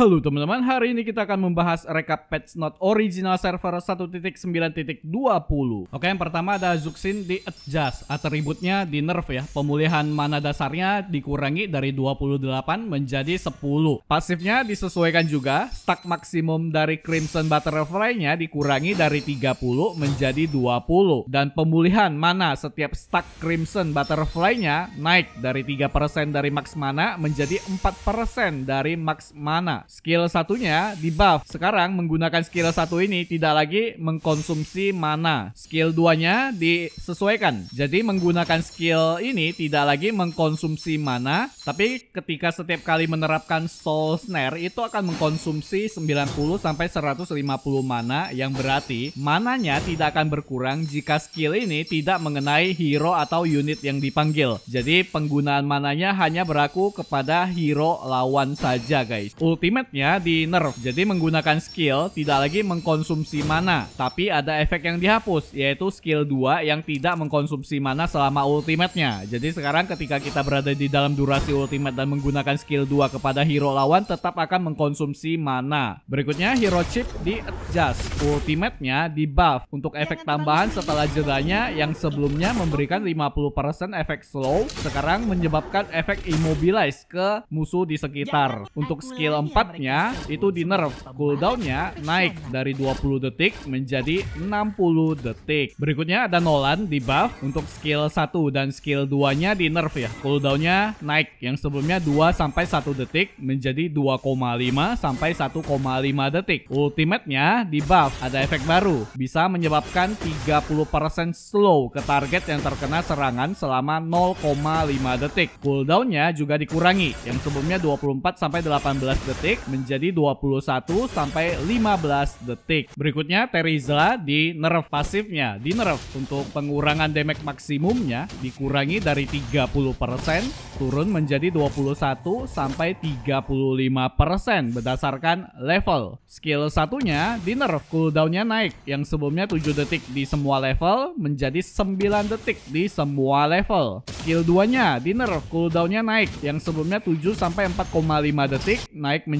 Halo teman-teman, hari ini kita akan membahas rekap patch not original server 1.9.20 Oke, yang pertama ada Zuxin di adjust, atributnya di nerf ya Pemulihan mana dasarnya dikurangi dari 28 menjadi 10 Pasifnya disesuaikan juga, stack maksimum dari Crimson Butterfly-nya dikurangi dari 30 menjadi 20 Dan pemulihan mana setiap stack Crimson Butterfly-nya naik dari 3% dari max mana menjadi 4% dari max mana skill satunya di buff. Sekarang menggunakan skill satu ini tidak lagi mengkonsumsi mana. Skill duanya disesuaikan. Jadi menggunakan skill ini tidak lagi mengkonsumsi mana, tapi ketika setiap kali menerapkan soul snare itu akan mengkonsumsi 90 sampai 150 mana yang berarti mananya tidak akan berkurang jika skill ini tidak mengenai hero atau unit yang dipanggil. Jadi penggunaan mananya hanya berlaku kepada hero lawan saja guys. Ultimate ultimate-nya di nerf. Jadi menggunakan skill tidak lagi mengkonsumsi mana, tapi ada efek yang dihapus yaitu skill 2 yang tidak mengkonsumsi mana selama ultimate-nya. Jadi sekarang ketika kita berada di dalam durasi ultimate dan menggunakan skill 2 kepada hero lawan tetap akan mengkonsumsi mana. Berikutnya hero chip di adjust, ultimate-nya di buff untuk iya, efek tambahan setelah jedanya yang sebelumnya memberikan 50% efek slow, sekarang menyebabkan efek immobilize ke musuh di sekitar. Iya, untuk skill 4 nya itu di nerf. Cooldownnya naik dari 20 detik menjadi 60 detik. Berikutnya ada Nolan di buff untuk skill 1 dan skill 2-nya di nerf ya. Cooldownnya naik yang sebelumnya 2 sampai 1 detik menjadi 2,5 sampai 1,5 detik. Ultimate-nya di buff ada efek baru bisa menyebabkan 30% slow ke target yang terkena serangan selama 0,5 detik. Cooldownnya juga dikurangi yang sebelumnya 24 sampai 18 detik detik menjadi 21 sampai 15 detik. Berikutnya Terizla di nerf pasifnya, di nerf untuk pengurangan damage maksimumnya dikurangi dari 30% turun menjadi 21 sampai 35% berdasarkan level. Skill satunya di nerf cooldownnya naik yang sebelumnya 7 detik di semua level menjadi 9 detik di semua level. Skill 2-nya di nerf cooldownnya naik yang sebelumnya 7 sampai 4,5 detik naik menjadi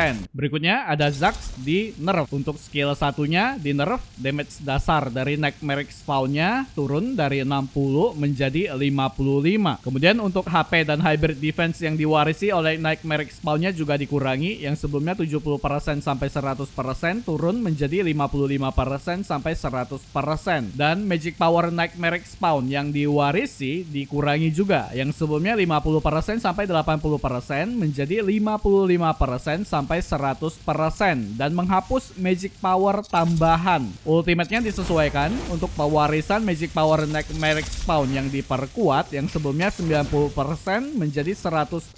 Berikutnya ada Zax di nerf. Untuk skill satunya di nerf, damage dasar dari Nightmare spawnnya turun dari 60 menjadi 55. Kemudian untuk HP dan hybrid defense yang diwarisi oleh Nightmare spawnnya juga dikurangi yang sebelumnya 70% sampai 100% turun menjadi 55% sampai 100%. Dan magic power Nightmare spawn yang diwarisi dikurangi juga yang sebelumnya 50% sampai 80% menjadi 55% sampai sampai 100% dan menghapus magic power tambahan. Ultimate-nya disesuaikan untuk pewarisan magic power Nightmare Spawn yang diperkuat yang sebelumnya 90% menjadi 100%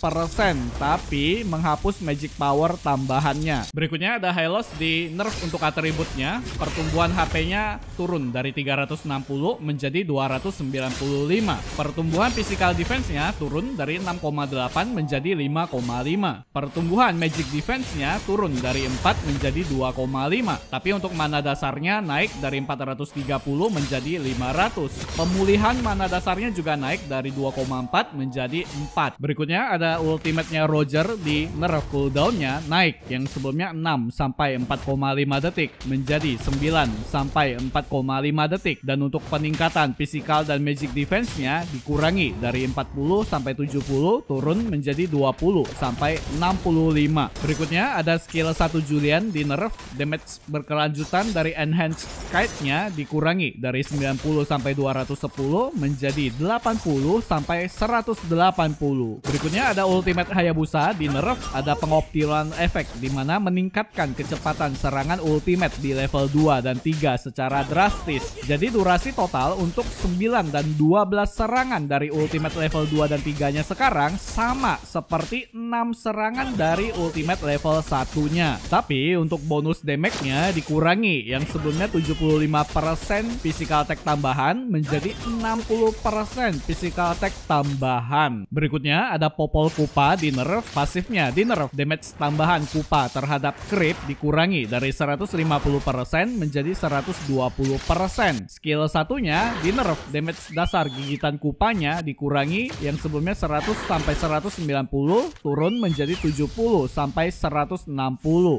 tapi menghapus magic power tambahannya. Berikutnya ada Hylos di nerf untuk atributnya. Pertumbuhan HP-nya turun dari 360 menjadi 295. Pertumbuhan physical defense-nya turun dari 6,8 menjadi 5,5. Pertumbuhan magic defense range-nya turun dari 4 menjadi 2,5. Tapi untuk mana dasarnya naik dari 430 menjadi 500. Pemulihan mana dasarnya juga naik dari 2,4 menjadi 4. Berikutnya ada ultimate-nya Roger di nerf cooldown-nya naik yang sebelumnya 6 sampai 4,5 detik menjadi 9 sampai 4,5 detik. Dan untuk peningkatan physical dan magic defense-nya dikurangi dari 40 sampai 70 turun menjadi 20 sampai 65. Berikutnya Selanjutnya ada skill 1 Julian di nerf, damage berkelanjutan dari enhanced kite-nya dikurangi dari 90 sampai 210 menjadi 80 sampai 180. Berikutnya ada ultimate Hayabusa di nerf, ada pengoptilan efek di mana meningkatkan kecepatan serangan ultimate di level 2 dan 3 secara drastis. Jadi durasi total untuk 9 dan 12 serangan dari ultimate level 2 dan 3-nya sekarang sama seperti 6 serangan dari ultimate level level satunya. Tapi untuk bonus damage-nya dikurangi yang sebelumnya 75% physical attack tambahan menjadi 60% physical attack tambahan. Berikutnya ada Popol Kupa di nerf, pasifnya di nerf damage tambahan Kupa terhadap creep dikurangi dari 150% menjadi 120%. Skill satunya di nerf damage dasar gigitan kupanya dikurangi yang sebelumnya 100 sampai 190 turun menjadi 70 sampai 160.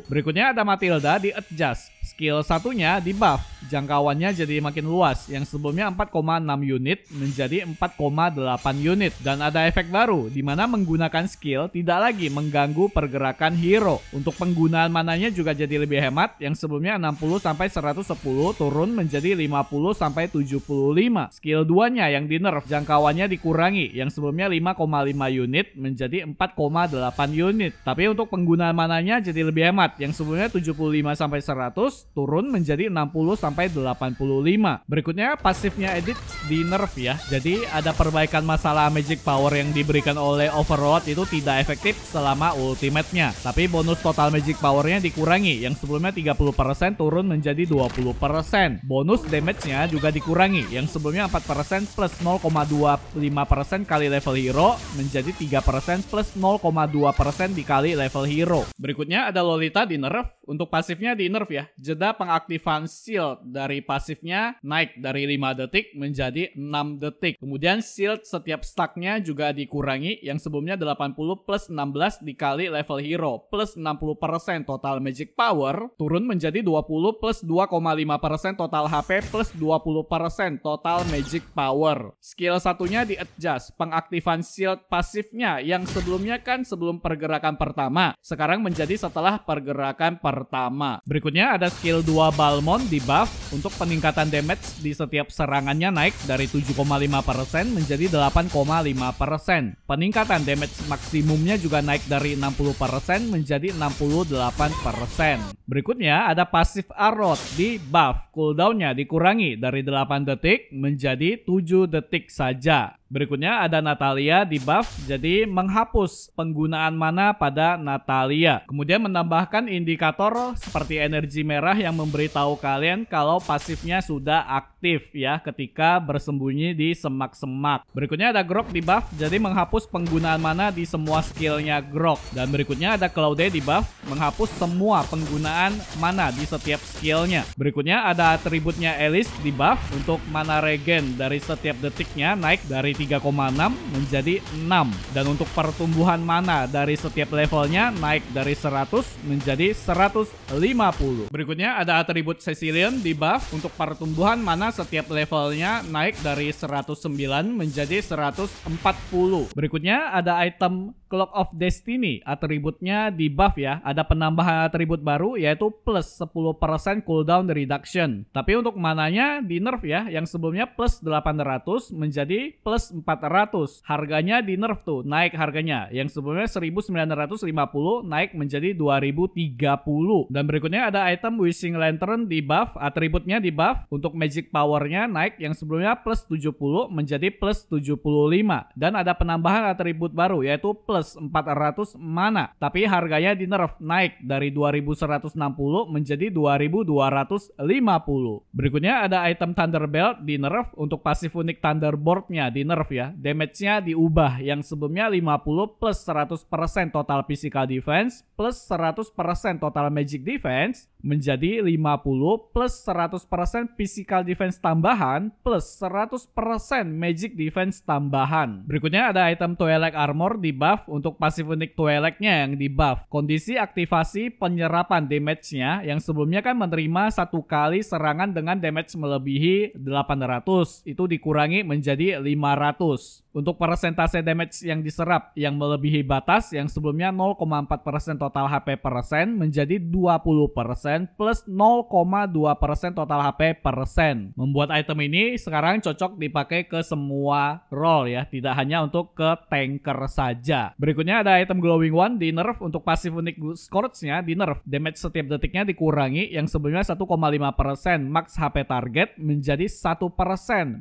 Berikutnya ada Matilda di Adjust. Skill satunya di buff, jangkauannya jadi makin luas, yang sebelumnya 4,6 unit menjadi 4,8 unit. Dan ada efek baru, di mana menggunakan skill tidak lagi mengganggu pergerakan hero. Untuk penggunaan mananya juga jadi lebih hemat, yang sebelumnya 60-110 turun menjadi 50-75. sampai Skill 2 yang di nerf, jangkauannya dikurangi, yang sebelumnya 5,5 unit menjadi 4,8 unit. Tapi untuk penggunaan mananya jadi lebih hemat, yang sebelumnya 75-100 sampai turun menjadi 60 sampai 85. Berikutnya pasifnya edit di nerf ya. Jadi ada perbaikan masalah magic power yang diberikan oleh overload itu tidak efektif selama ultimate-nya. Tapi bonus total magic powernya dikurangi yang sebelumnya 30% turun menjadi 20%. Bonus damage-nya juga dikurangi yang sebelumnya 4% plus 0,25% kali level hero menjadi 3% plus 0,2% dikali level hero. Berikutnya ada Lolita di nerf untuk pasifnya di nerf ya. Jeda pengaktifan shield dari pasifnya naik dari 5 detik menjadi 6 detik. Kemudian shield setiap stacknya juga dikurangi yang sebelumnya 80 plus 16 dikali level hero plus 60% total magic power turun menjadi 20 plus 2,5% total HP plus 20% total magic power. Skill satunya di adjust pengaktifan shield pasifnya yang sebelumnya kan sebelum pergerakan pertama sekarang menjadi setelah pergerakan pertama pertama. Berikutnya ada skill 2 Balmond di buff untuk peningkatan damage di setiap serangannya naik dari 7,5% menjadi 8,5%. Peningkatan damage maksimumnya juga naik dari 60% menjadi 68%. Berikutnya ada pasif Arrow di buff. Cooldownnya dikurangi dari 8 detik menjadi 7 detik saja. Berikutnya ada Natalia di buff, jadi menghapus penggunaan mana pada Natalia. Kemudian menambahkan indikator seperti energi merah yang memberitahu kalian kalau pasifnya sudah aktif ya ketika bersembunyi di semak-semak. Berikutnya ada Grok di buff, jadi menghapus penggunaan mana di semua skillnya Grok. Dan berikutnya ada Claude di buff, menghapus semua penggunaan mana di setiap skillnya. Berikutnya ada atributnya Alice di buff untuk mana regen dari setiap detiknya naik dari 3,6 menjadi 6 dan untuk pertumbuhan mana dari setiap levelnya naik dari 100 menjadi 150. Berikutnya ada atribut Cecilian di buff untuk pertumbuhan mana setiap levelnya naik dari 109 menjadi 140. Berikutnya ada item Clock of Destiny atributnya di buff ya. Ada penambahan atribut baru yaitu plus 10% cooldown reduction. Tapi untuk mananya di nerf ya yang sebelumnya plus 800 menjadi plus Plus 400. Harganya di nerf tuh, naik harganya. Yang sebelumnya 1950 naik menjadi 2030. Dan berikutnya ada item Wishing Lantern di buff, atributnya di buff. Untuk magic powernya naik yang sebelumnya plus 70 menjadi plus 75. Dan ada penambahan atribut baru yaitu plus 400 mana. Tapi harganya di nerf, naik dari 2160 menjadi 2250. Berikutnya ada item thunder belt di nerf untuk pasif unik Thunderbolt-nya di nerf nerf ya. Damage-nya diubah yang sebelumnya 50 plus 100% total physical defense plus 100% total magic defense menjadi 50 plus 100% physical defense tambahan plus 100% magic defense tambahan. Berikutnya ada item Twilight Armor di buff untuk pasif unik Twilight-nya yang di buff. Kondisi aktivasi penyerapan damage-nya yang sebelumnya kan menerima satu kali serangan dengan damage melebihi 800 itu dikurangi menjadi 500 500 untuk persentase damage yang diserap yang melebihi batas yang sebelumnya 0,4% total HP persen menjadi 20% plus 0,2% total HP persen. Membuat item ini sekarang cocok dipakai ke semua role ya, tidak hanya untuk ke tanker saja. Berikutnya ada item Glowing One di nerf untuk pasif unik scorch nya di nerf. Damage setiap detiknya dikurangi yang sebelumnya 1,5% max HP target menjadi 1%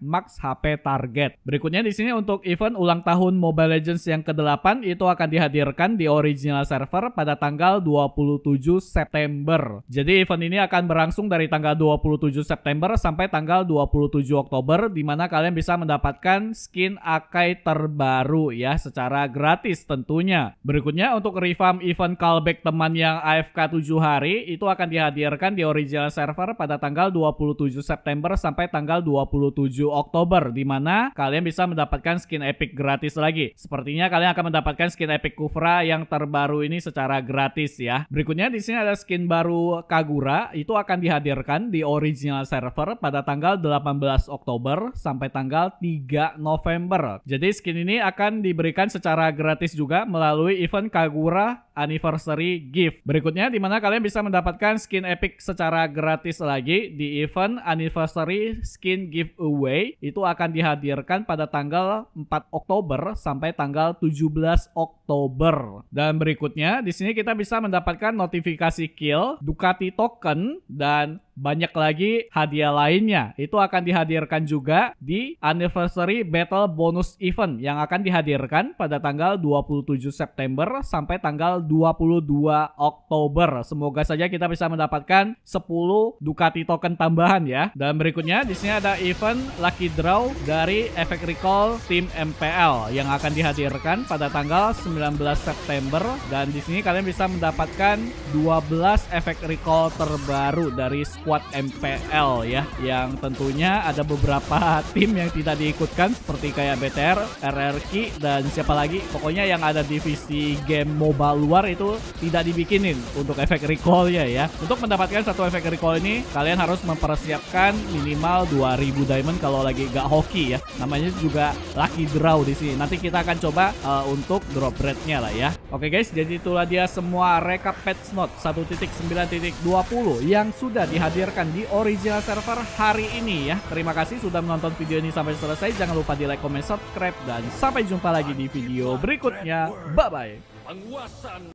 max HP target. Berikutnya di sini untuk event ulang tahun Mobile Legends yang ke-8 itu akan dihadirkan di original server pada tanggal 27 September. Jadi event ini akan berlangsung dari tanggal 27 September sampai tanggal 27 Oktober di mana kalian bisa mendapatkan skin Akai terbaru ya secara gratis tentunya. Berikutnya untuk revamp event callback teman yang AFK 7 hari itu akan dihadirkan di original server pada tanggal 27 September sampai tanggal 27 Oktober di mana kalian bisa mendapatkan skin skin epic gratis lagi. Sepertinya kalian akan mendapatkan skin epic Kufra yang terbaru ini secara gratis ya. Berikutnya di sini ada skin baru Kagura, itu akan dihadirkan di original server pada tanggal 18 Oktober sampai tanggal 3 November. Jadi skin ini akan diberikan secara gratis juga melalui event Kagura anniversary gift. Berikutnya di mana kalian bisa mendapatkan skin epic secara gratis lagi di event anniversary skin giveaway. Itu akan dihadirkan pada tanggal 4 Oktober sampai tanggal 17 Oktober. Dan berikutnya di sini kita bisa mendapatkan notifikasi kill, Ducati token dan banyak lagi hadiah lainnya. Itu akan dihadirkan juga di Anniversary Battle Bonus Event yang akan dihadirkan pada tanggal 27 September sampai tanggal 22 Oktober. Semoga saja kita bisa mendapatkan 10 Ducati token tambahan ya. Dan berikutnya di sini ada event Lucky Draw dari Efek Recall tim MPL yang akan dihadirkan pada tanggal 19 September dan di sini kalian bisa mendapatkan 12 efek recall terbaru dari squad MPL ya yang tentunya ada beberapa tim yang tidak diikutkan seperti kayak BTR, RRQ dan siapa lagi pokoknya yang ada divisi game MOBA luar itu tidak dibikinin untuk efek recall ya ya. Untuk mendapatkan satu efek recall ini kalian harus mempersiapkan minimal 2000 diamond kalau lagi gak hoki ya. Namanya juga lucky draw di sini. Nanti kita akan coba uh, untuk drop rate-nya lah ya. Oke guys, jadi itulah dia semua rekap patch note 1.9.20 yang sudah dihadirkan dihadirkan di original server hari ini ya. Terima kasih sudah menonton video ini sampai selesai. Jangan lupa di like, comment, subscribe, dan sampai jumpa lagi di video berikutnya. Bye-bye.